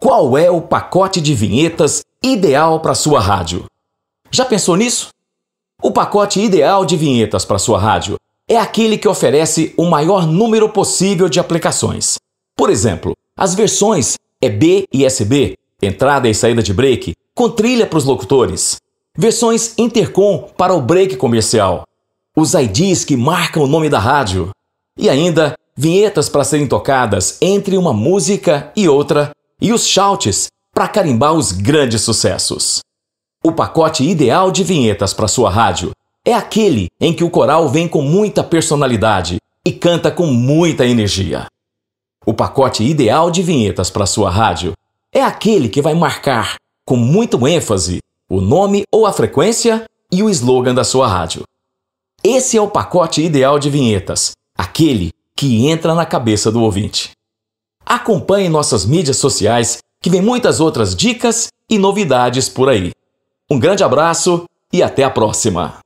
qual é o pacote de vinhetas ideal para sua rádio. Já pensou nisso? O pacote ideal de vinhetas para sua rádio é aquele que oferece o maior número possível de aplicações. Por exemplo, as versões EB é e SB, entrada e saída de break, com trilha para os locutores. Versões intercom para o break comercial. Os IDs que marcam o nome da rádio. E ainda, vinhetas para serem tocadas entre uma música e outra e os shouts para carimbar os grandes sucessos. O pacote ideal de vinhetas para sua rádio é aquele em que o coral vem com muita personalidade e canta com muita energia. O pacote ideal de vinhetas para sua rádio é aquele que vai marcar, com muito ênfase, o nome ou a frequência e o slogan da sua rádio. Esse é o pacote ideal de vinhetas, aquele que entra na cabeça do ouvinte. Acompanhe nossas mídias sociais, que vem muitas outras dicas e novidades por aí. Um grande abraço e até a próxima!